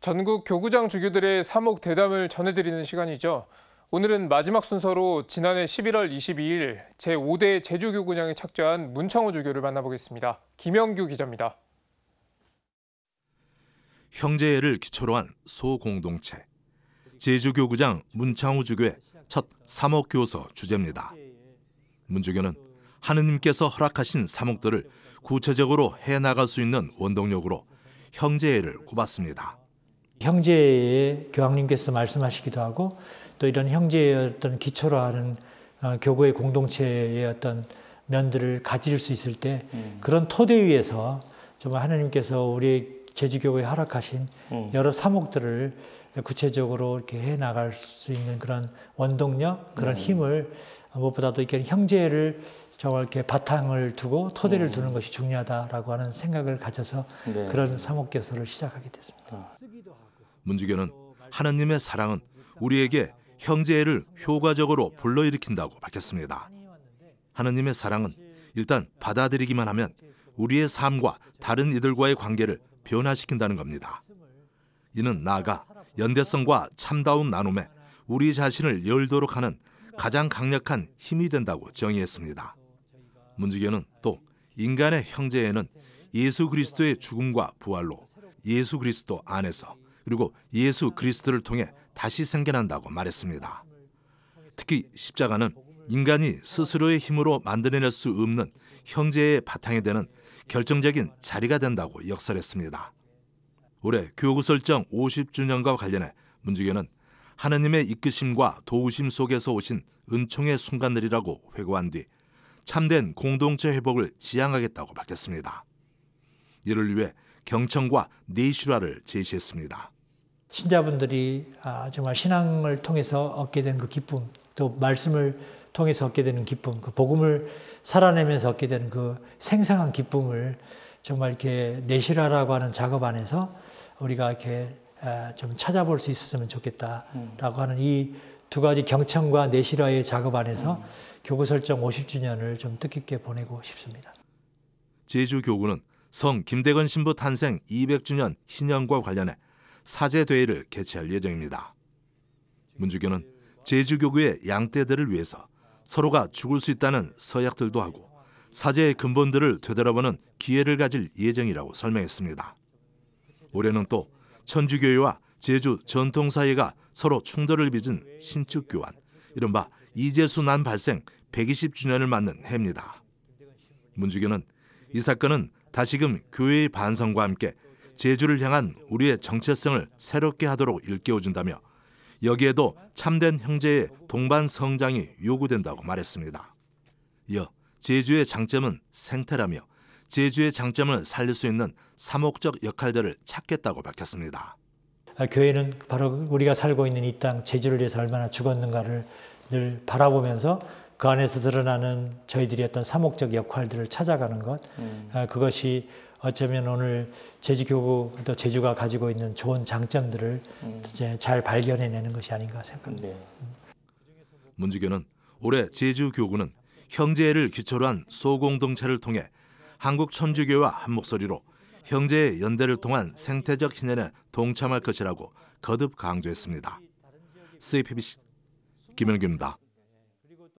전국 교구장 주교들의 사목 대담을 전해드리는 시간이죠. 오늘은 마지막 순서로 지난해 11월 22일 제5대 제주교구장에 착조한 문창호 주교를 만나보겠습니다. 김영규 기자입니다. 형제애를 기초로 한 소공동체. 제주교구장 문창호 주교의 첫 사목교서 주제입니다. 문 주교는 하느님께서 허락하신 사목들을 구체적으로 해나갈 수 있는 원동력으로 형제애를 꼽았습니다. 형제의 교황님께서 말씀하시기도 하고 또 이런 형제의 어떤 기초로 하는 어, 교구의 공동체의 어떤 면들을 가질 수 있을 때 음. 그런 토대 위에서 정말 하나님께서 우리 제주교회에 허락하신 음. 여러 사목들을 구체적으로 이렇게 해 나갈 수 있는 그런 원동력, 그런 음. 힘을 무엇보다도 이렇게 형제를 정말 이렇게 바탕을 두고 토대를 음. 두는 것이 중요하다라고 하는 생각을 가져서 네. 그런 사목교서를 시작하게 됐습니다. 아, 문주교는 하나님의 사랑은 우리에게 형제애를 효과적으로 불러일으킨다고 밝혔습니다. 하나님의 사랑은 일단 받아들이기만 하면 우리의 삶과 다른 이들과의 관계를 변화시킨다는 겁니다. 이는 나아가 연대성과 참다운 나눔에 우리 자신을 열도록 하는 가장 강력한 힘이 된다고 정의했습니다. 문지교는 또 인간의 형제에는 예수 그리스도의 죽음과 부활로 예수 그리스도 안에서 그리고 예수 그리스도를 통해 다시 생겨난다고 말했습니다. 특히 십자가는 인간이 스스로의 힘으로 만들어낼 수 없는 형제의 바탕이 되는 결정적인 자리가 된다고 역설했습니다. 올해 교구 설정 50주년과 관련해 문지교는 하느님의 이끄심과 도우심 속에서 오신 은총의 순간들이라고 회고한 뒤 참된 공동체 회복을 지향하겠다고 밝혔습니다. 이를 위해 경청과 네시라를 제시했습니다. 신자분들이 아, 정말 신앙을 통해서 얻게 된 그 기쁨, 또 말씀을 통해서 얻게 되는 기쁨, 그 복음을 살아내면서 얻게 되는 그 생생한 기쁨을 정말 이렇게 내실하라고 하는 작업 안에서 우리가 이렇게 아, 좀 찾아볼 수 있었으면 좋겠다라고 하는 이 두 가지 경청과 내실화의 작업 안에서 교구 설정 50주년을 좀 뜻깊게 보내고 싶습니다. 제주 교구는 성 김대건 신부 탄생 200주년 신년과 관련해 사제 대회를 개최할 예정입니다. 문주교는 제주교구의 양떼들을 위해서 서로가 죽을 수 있다는 서약들도 하고 사제의 근본들을 되돌아보는 기회를 가질 예정이라고 설명했습니다. 올해는 또 천주교회와 제주 전통사회가 서로 충돌을 빚은 신축교환, 이른바 이재순안 발생 120주년을 맞는 해입니다. 문주교는 이 사건은 다시금 교회의 반성과 함께 제주를 향한 우리의 정체성을 새롭게 하도록 일깨워준다며 여기에도 참된 형제의 동반 성장이 요구된다고 말했습니다. 이 제주의 장점은 생태라며 제주의 장점을 살릴 수 있는 사목적 역할들을 찾겠다고 밝혔습니다. 아, 교회는 바로 우리가 살고 있는 이 땅 제주를 위해서 얼마나 죽었는가를 늘 바라보면서 그 안에서 드러나는 저희들이 어떤 사목적 역할들을 찾아가는 것 음. 아, 그것이 어쩌면 오늘 제주교구 또 제주가 가지고 있는 좋은 장점들을 음. 이제 잘 발견해내는 것이 아닌가 생각합니다. 네. 문주교는 올해 제주교구는 형제를 기초로 한 소공동체를 통해 한국 천주교와 한 목소리로 형제의 연대를 통한 생태적 h i 에 동참할 것이라고 거듭 강조했습니다. CPBC 김현규입니다.